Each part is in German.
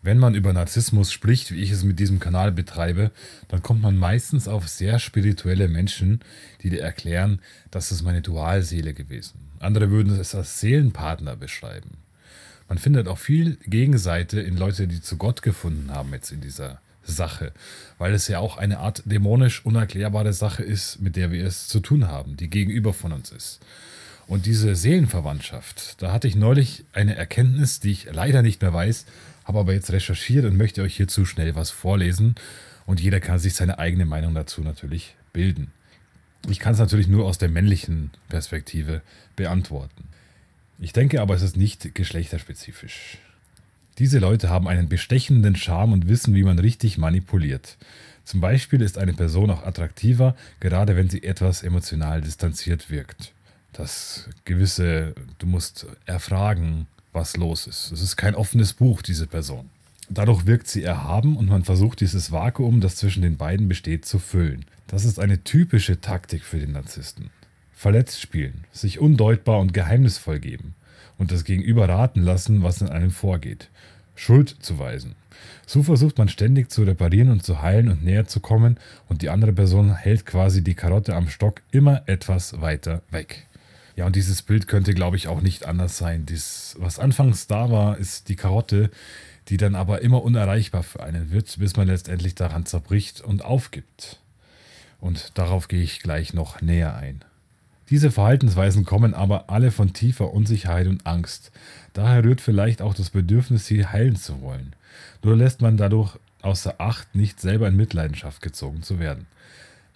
Wenn man über Narzissmus spricht, wie ich es mit diesem Kanal betreibe, dann kommt man meistens auf sehr spirituelle Menschen, die dir erklären, dass es meine Dualseele gewesen. Andere würden es als Seelenpartner beschreiben. Man findet auch viel Gegenseite in Leute, die zu Gott gefunden haben jetzt in dieser Sache, weil es ja auch eine Art dämonisch unerklärbare Sache ist, mit der wir es zu tun haben, die gegenüber von uns ist. Und diese Seelenverwandtschaft, da hatte ich neulich eine Erkenntnis, die ich leider nicht mehr weiß, habe aber jetzt recherchiert und möchte euch hierzu schnell was vorlesen. Und jeder kann sich seine eigene Meinung dazu natürlich bilden. Ich kann es natürlich nur aus der männlichen Perspektive beantworten. Ich denke aber, es ist nicht geschlechterspezifisch. Diese Leute haben einen bestechenden Charme und wissen, wie man richtig manipuliert. Zum Beispiel ist eine Person auch attraktiver, gerade wenn sie etwas emotional distanziert wirkt das gewisse, du musst erfragen, was los ist. Es ist kein offenes Buch, diese Person. Dadurch wirkt sie erhaben und man versucht, dieses Vakuum, das zwischen den beiden besteht, zu füllen. Das ist eine typische Taktik für den Narzissten. Verletzt spielen, sich undeutbar und geheimnisvoll geben und das Gegenüber raten lassen, was in einem vorgeht. Schuld zu weisen. So versucht man ständig zu reparieren und zu heilen und näher zu kommen und die andere Person hält quasi die Karotte am Stock immer etwas weiter weg. Ja, und dieses Bild könnte, glaube ich, auch nicht anders sein. Dies, was anfangs da war, ist die Karotte, die dann aber immer unerreichbar für einen wird, bis man letztendlich daran zerbricht und aufgibt. Und darauf gehe ich gleich noch näher ein. Diese Verhaltensweisen kommen aber alle von tiefer Unsicherheit und Angst. Daher rührt vielleicht auch das Bedürfnis, sie heilen zu wollen. Nur lässt man dadurch außer Acht, nicht selber in Mitleidenschaft gezogen zu werden.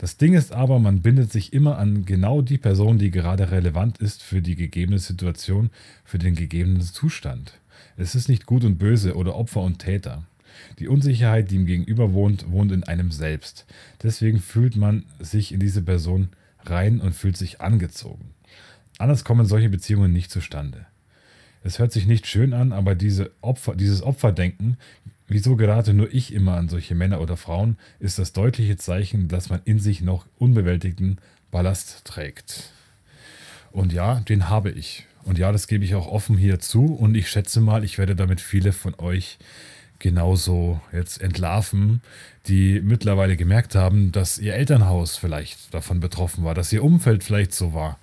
Das Ding ist aber, man bindet sich immer an genau die Person, die gerade relevant ist für die gegebene Situation, für den gegebenen Zustand. Es ist nicht gut und böse oder Opfer und Täter. Die Unsicherheit, die ihm gegenüber wohnt, wohnt in einem selbst. Deswegen fühlt man sich in diese Person rein und fühlt sich angezogen. Anders kommen solche Beziehungen nicht zustande. Es hört sich nicht schön an, aber diese Opfer, dieses Opferdenken Wieso gerate nur ich immer an solche Männer oder Frauen, ist das deutliche Zeichen, dass man in sich noch unbewältigten Ballast trägt. Und ja, den habe ich. Und ja, das gebe ich auch offen hier zu. Und ich schätze mal, ich werde damit viele von euch genauso jetzt entlarven, die mittlerweile gemerkt haben, dass ihr Elternhaus vielleicht davon betroffen war, dass ihr Umfeld vielleicht so war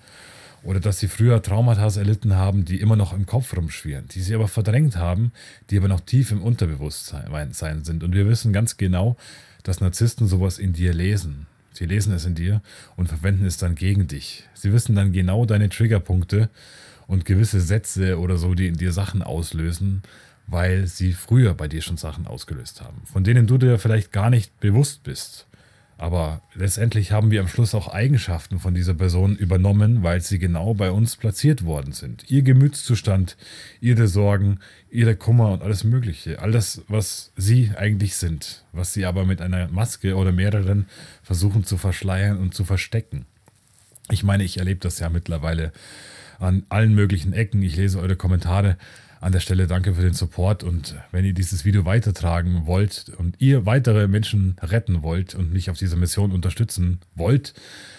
oder dass sie früher Traumata erlitten haben, die immer noch im Kopf rumschwirren, die sie aber verdrängt haben, die aber noch tief im Unterbewusstsein sind. Und wir wissen ganz genau, dass Narzissten sowas in dir lesen. Sie lesen es in dir und verwenden es dann gegen dich. Sie wissen dann genau deine Triggerpunkte und gewisse Sätze oder so, die in dir Sachen auslösen, weil sie früher bei dir schon Sachen ausgelöst haben, von denen du dir vielleicht gar nicht bewusst bist. Aber letztendlich haben wir am Schluss auch Eigenschaften von dieser Person übernommen, weil sie genau bei uns platziert worden sind. Ihr Gemütszustand, ihre Sorgen, ihre Kummer und alles Mögliche. All das, was sie eigentlich sind, was sie aber mit einer Maske oder mehreren versuchen zu verschleiern und zu verstecken. Ich meine, ich erlebe das ja mittlerweile an allen möglichen Ecken. Ich lese eure Kommentare an der Stelle danke für den Support und wenn ihr dieses Video weitertragen wollt und ihr weitere Menschen retten wollt und mich auf dieser Mission unterstützen wollt,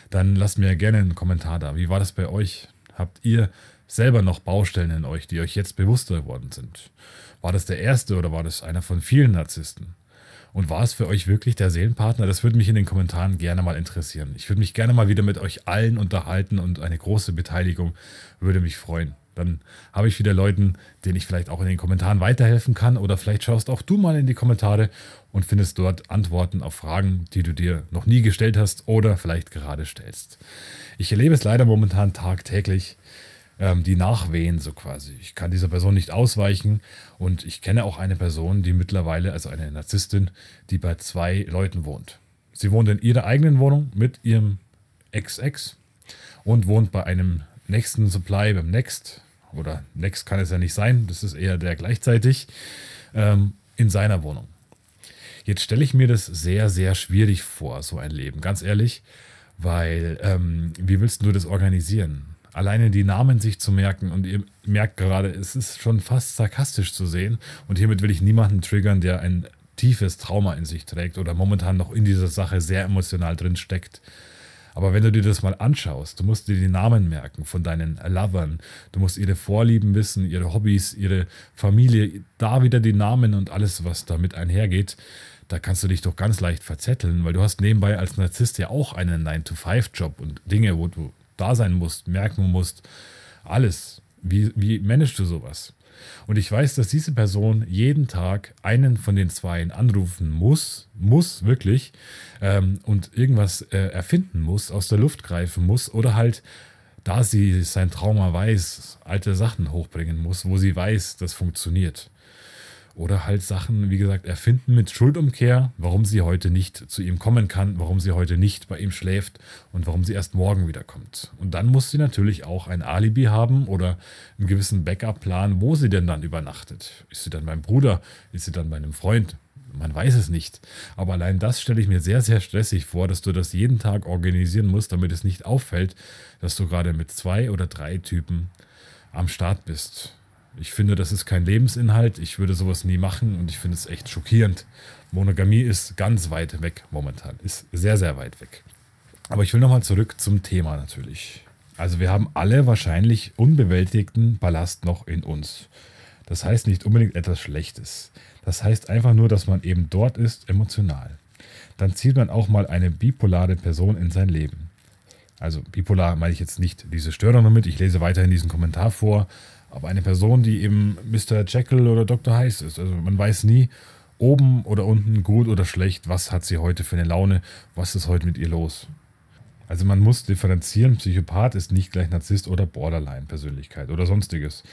dann lasst mir gerne einen Kommentar da. Wie war das bei euch? Habt ihr selber noch Baustellen in euch, die euch jetzt bewusster geworden sind? War das der erste oder war das einer von vielen Narzissten? Und war es für euch wirklich der Seelenpartner? Das würde mich in den Kommentaren gerne mal interessieren. Ich würde mich gerne mal wieder mit euch allen unterhalten und eine große Beteiligung würde mich freuen. Dann habe ich wieder Leuten, denen ich vielleicht auch in den Kommentaren weiterhelfen kann. Oder vielleicht schaust auch du mal in die Kommentare und findest dort Antworten auf Fragen, die du dir noch nie gestellt hast oder vielleicht gerade stellst. Ich erlebe es leider momentan tagtäglich ähm, die nachwehen so quasi. Ich kann dieser Person nicht ausweichen und ich kenne auch eine Person, die mittlerweile, also eine Narzisstin, die bei zwei Leuten wohnt. Sie wohnt in ihrer eigenen Wohnung mit ihrem Ex-Ex und wohnt bei einem nächsten Supply, beim Next, oder Next kann es ja nicht sein, das ist eher der gleichzeitig, ähm, in seiner Wohnung. Jetzt stelle ich mir das sehr, sehr schwierig vor, so ein Leben, ganz ehrlich, weil ähm, wie willst du das organisieren? Alleine die Namen sich zu merken und ihr merkt gerade, es ist schon fast sarkastisch zu sehen und hiermit will ich niemanden triggern, der ein tiefes Trauma in sich trägt oder momentan noch in dieser Sache sehr emotional drin steckt. Aber wenn du dir das mal anschaust, du musst dir die Namen merken von deinen Lovern, du musst ihre Vorlieben wissen, ihre Hobbys, ihre Familie, da wieder die Namen und alles, was damit einhergeht, da kannst du dich doch ganz leicht verzetteln, weil du hast nebenbei als Narzisst ja auch einen 9-to-5-Job und Dinge, wo du da sein musst, merken musst, alles. Wie, wie managst du sowas? Und ich weiß, dass diese Person jeden Tag einen von den Zweien anrufen muss, muss wirklich, ähm, und irgendwas äh, erfinden muss, aus der Luft greifen muss oder halt, da sie sein Trauma weiß, alte Sachen hochbringen muss, wo sie weiß, das funktioniert oder halt Sachen, wie gesagt, erfinden mit Schuldumkehr, warum sie heute nicht zu ihm kommen kann, warum sie heute nicht bei ihm schläft und warum sie erst morgen wiederkommt. Und dann muss sie natürlich auch ein Alibi haben oder einen gewissen Backup-Plan, wo sie denn dann übernachtet. Ist sie dann mein Bruder? Ist sie dann meinem Freund? Man weiß es nicht. Aber allein das stelle ich mir sehr, sehr stressig vor, dass du das jeden Tag organisieren musst, damit es nicht auffällt, dass du gerade mit zwei oder drei Typen am Start bist. Ich finde, das ist kein Lebensinhalt. Ich würde sowas nie machen und ich finde es echt schockierend. Monogamie ist ganz weit weg momentan. Ist sehr, sehr weit weg. Aber ich will nochmal zurück zum Thema natürlich. Also wir haben alle wahrscheinlich unbewältigten Ballast noch in uns. Das heißt nicht unbedingt etwas Schlechtes. Das heißt einfach nur, dass man eben dort ist, emotional. Dann zieht man auch mal eine bipolare Person in sein Leben. Also bipolar meine ich jetzt nicht diese Störung damit. Ich lese weiterhin diesen Kommentar vor aber eine Person, die eben Mr. Jekyll oder Dr. Heiß ist. Also man weiß nie, oben oder unten, gut oder schlecht, was hat sie heute für eine Laune, was ist heute mit ihr los. Also man muss differenzieren, Psychopath ist nicht gleich Narzisst oder Borderline-Persönlichkeit oder sonstiges.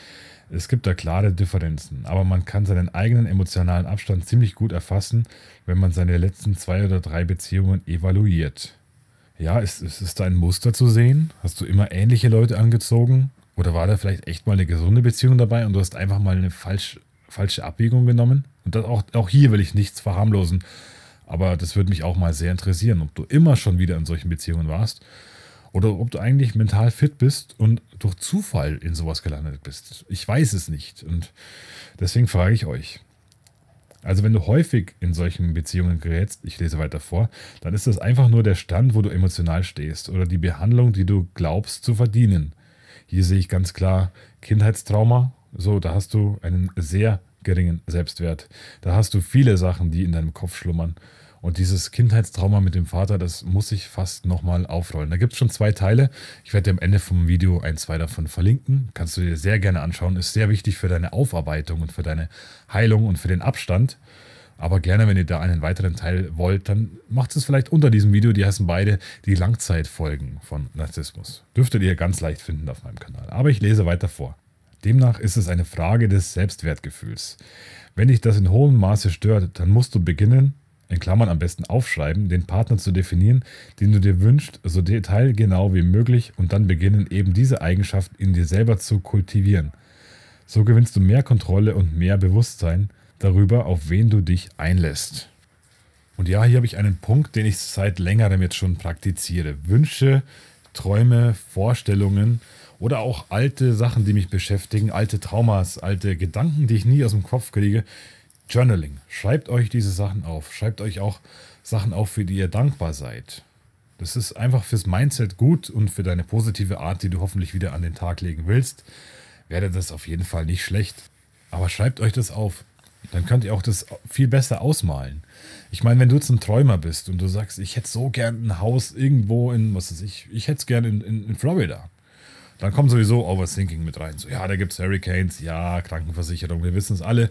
Es gibt da klare Differenzen, aber man kann seinen eigenen emotionalen Abstand ziemlich gut erfassen, wenn man seine letzten zwei oder drei Beziehungen evaluiert. Ja, ist, ist, ist da ein Muster zu sehen? Hast du immer ähnliche Leute angezogen? Oder war da vielleicht echt mal eine gesunde Beziehung dabei und du hast einfach mal eine falsch, falsche Abwägung genommen? Und das auch, auch hier will ich nichts verharmlosen. Aber das würde mich auch mal sehr interessieren, ob du immer schon wieder in solchen Beziehungen warst oder ob du eigentlich mental fit bist und durch Zufall in sowas gelandet bist. Ich weiß es nicht und deswegen frage ich euch. Also wenn du häufig in solchen Beziehungen gerätst, ich lese weiter vor, dann ist das einfach nur der Stand, wo du emotional stehst oder die Behandlung, die du glaubst zu verdienen. Hier sehe ich ganz klar Kindheitstrauma. So, da hast du einen sehr geringen Selbstwert. Da hast du viele Sachen, die in deinem Kopf schlummern. Und dieses Kindheitstrauma mit dem Vater, das muss ich fast nochmal aufrollen. Da gibt es schon zwei Teile. Ich werde dir am Ende vom Video ein, zwei davon verlinken. Kannst du dir sehr gerne anschauen. Ist sehr wichtig für deine Aufarbeitung und für deine Heilung und für den Abstand. Aber gerne, wenn ihr da einen weiteren Teil wollt, dann macht es vielleicht unter diesem Video. Die heißen beide die Langzeitfolgen von Narzissmus. Dürftet ihr ganz leicht finden auf meinem Kanal. Aber ich lese weiter vor. Demnach ist es eine Frage des Selbstwertgefühls. Wenn dich das in hohem Maße stört, dann musst du beginnen, in Klammern am besten aufschreiben, den Partner zu definieren, den du dir wünschst, so detailgenau wie möglich und dann beginnen, eben diese Eigenschaft in dir selber zu kultivieren. So gewinnst du mehr Kontrolle und mehr Bewusstsein darüber, auf wen du dich einlässt. Und ja, hier habe ich einen Punkt, den ich seit längerem jetzt schon praktiziere. Wünsche, Träume, Vorstellungen oder auch alte Sachen, die mich beschäftigen, alte Traumas, alte Gedanken, die ich nie aus dem Kopf kriege. Journaling. Schreibt euch diese Sachen auf. Schreibt euch auch Sachen auf, für die ihr dankbar seid. Das ist einfach fürs Mindset gut und für deine positive Art, die du hoffentlich wieder an den Tag legen willst, wäre das auf jeden Fall nicht schlecht. Aber schreibt euch das auf. Dann könnt ihr auch das viel besser ausmalen. Ich meine, wenn du jetzt ein Träumer bist und du sagst, ich hätte so gern ein Haus irgendwo in, was weiß ich, ich hätte es gern in, in, in Florida. Dann kommt sowieso Overthinking mit rein. So, ja, da gibt es Hurricanes, ja, Krankenversicherung, wir wissen es alle.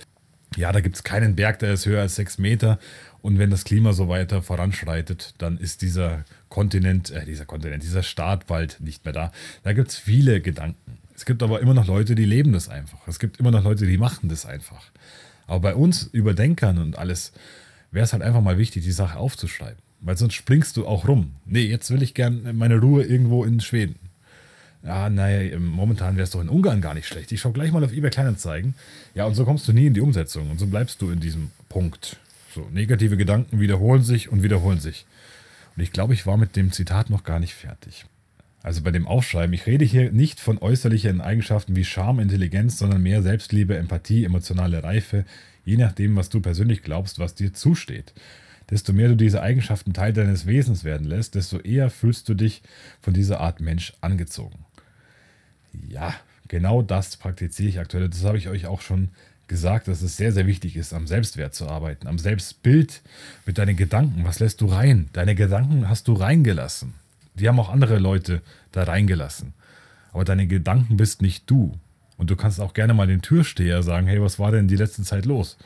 Ja, da gibt es keinen Berg, der ist höher als sechs Meter. Und wenn das Klima so weiter voranschreitet, dann ist dieser Kontinent, äh, dieser Kontinent, dieser Startwald nicht mehr da. Da gibt es viele Gedanken. Es gibt aber immer noch Leute, die leben das einfach. Es gibt immer noch Leute, die machen das einfach. Aber bei uns Überdenkern und alles wäre es halt einfach mal wichtig, die Sache aufzuschreiben. Weil sonst springst du auch rum. Nee, jetzt will ich gern meine Ruhe irgendwo in Schweden. Ah, naja, momentan wäre es doch in Ungarn gar nicht schlecht. Ich schaue gleich mal auf eBay Kleinanzeigen. Ja, und so kommst du nie in die Umsetzung und so bleibst du in diesem Punkt. So, negative Gedanken wiederholen sich und wiederholen sich. Und ich glaube, ich war mit dem Zitat noch gar nicht fertig. Also bei dem Aufschreiben, ich rede hier nicht von äußerlichen Eigenschaften wie Charme, Intelligenz, sondern mehr Selbstliebe, Empathie, emotionale Reife, je nachdem, was du persönlich glaubst, was dir zusteht. Desto mehr du diese Eigenschaften Teil deines Wesens werden lässt, desto eher fühlst du dich von dieser Art Mensch angezogen. Ja, genau das praktiziere ich aktuell. Das habe ich euch auch schon gesagt, dass es sehr, sehr wichtig ist, am Selbstwert zu arbeiten, am Selbstbild mit deinen Gedanken. Was lässt du rein? Deine Gedanken hast du reingelassen. Die haben auch andere Leute da reingelassen. Aber deine Gedanken bist nicht du. Und du kannst auch gerne mal den Türsteher sagen, hey, was war denn die letzte Zeit los?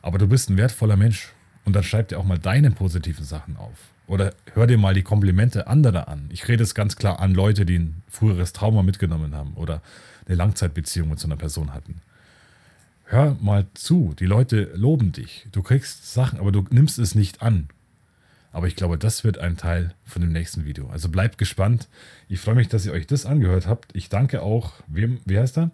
Aber du bist ein wertvoller Mensch. Und dann schreib dir auch mal deine positiven Sachen auf. Oder hör dir mal die Komplimente anderer an. Ich rede es ganz klar an Leute, die ein früheres Trauma mitgenommen haben oder eine Langzeitbeziehung mit so einer Person hatten. Hör mal zu, die Leute loben dich. Du kriegst Sachen, aber du nimmst es nicht an. Aber ich glaube, das wird ein Teil von dem nächsten Video. Also bleibt gespannt. Ich freue mich, dass ihr euch das angehört habt. Ich danke auch, wem, wie heißt er?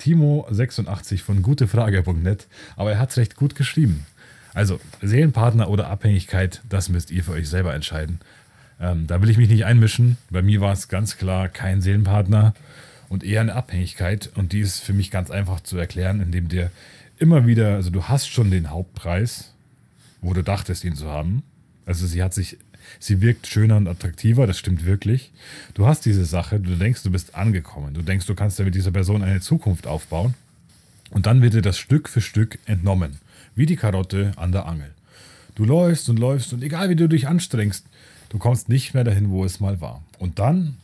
Timo86 von gutefrage.net. Aber er hat es recht gut geschrieben. Also Seelenpartner oder Abhängigkeit, das müsst ihr für euch selber entscheiden. Ähm, da will ich mich nicht einmischen. Bei mir war es ganz klar kein Seelenpartner und eher eine Abhängigkeit. Und die ist für mich ganz einfach zu erklären, indem dir immer wieder, also du hast schon den Hauptpreis, wo du dachtest, ihn zu haben. Also sie hat sich, sie wirkt schöner und attraktiver, das stimmt wirklich. Du hast diese Sache, du denkst, du bist angekommen, du denkst, du kannst ja mit dieser Person eine Zukunft aufbauen. Und dann wird dir das Stück für Stück entnommen, wie die Karotte an der Angel. Du läufst und läufst und egal wie du dich anstrengst, du kommst nicht mehr dahin, wo es mal war. Und dann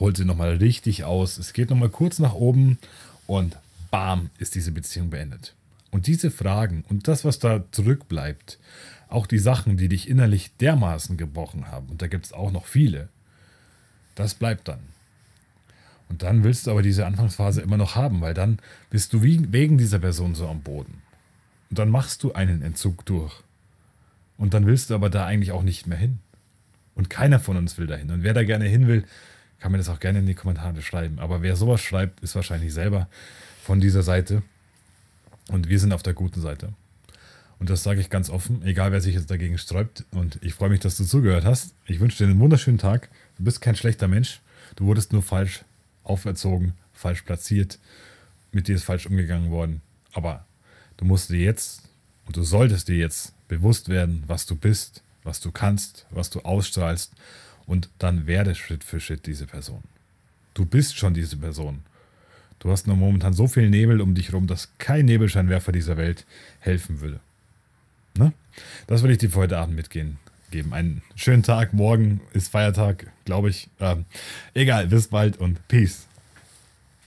holt sie nochmal richtig aus, es geht nochmal kurz nach oben und bam ist diese Beziehung beendet. Und diese Fragen und das, was da zurückbleibt, auch die Sachen, die dich innerlich dermaßen gebrochen haben, und da gibt es auch noch viele, das bleibt dann. Und dann willst du aber diese Anfangsphase immer noch haben, weil dann bist du wegen dieser Person so am Boden. Und dann machst du einen Entzug durch. Und dann willst du aber da eigentlich auch nicht mehr hin. Und keiner von uns will da hin. Und wer da gerne hin will, kann mir das auch gerne in die Kommentare schreiben. Aber wer sowas schreibt, ist wahrscheinlich selber von dieser Seite. Und wir sind auf der guten Seite. Und das sage ich ganz offen, egal wer sich jetzt dagegen sträubt. Und ich freue mich, dass du zugehört hast. Ich wünsche dir einen wunderschönen Tag. Du bist kein schlechter Mensch. Du wurdest nur falsch auferzogen, falsch platziert. Mit dir ist falsch umgegangen worden. Aber du musst dir jetzt und du solltest dir jetzt bewusst werden, was du bist, was du kannst, was du ausstrahlst. Und dann werde Schritt für Schritt diese Person. Du bist schon diese Person. Du hast nur momentan so viel Nebel um dich rum, dass kein Nebelscheinwerfer dieser Welt helfen würde. Ne? Das will ich dir für heute Abend mitgehen. Geben. Einen schönen Tag, morgen ist Feiertag, glaube ich. Ähm, egal, bis bald und Peace.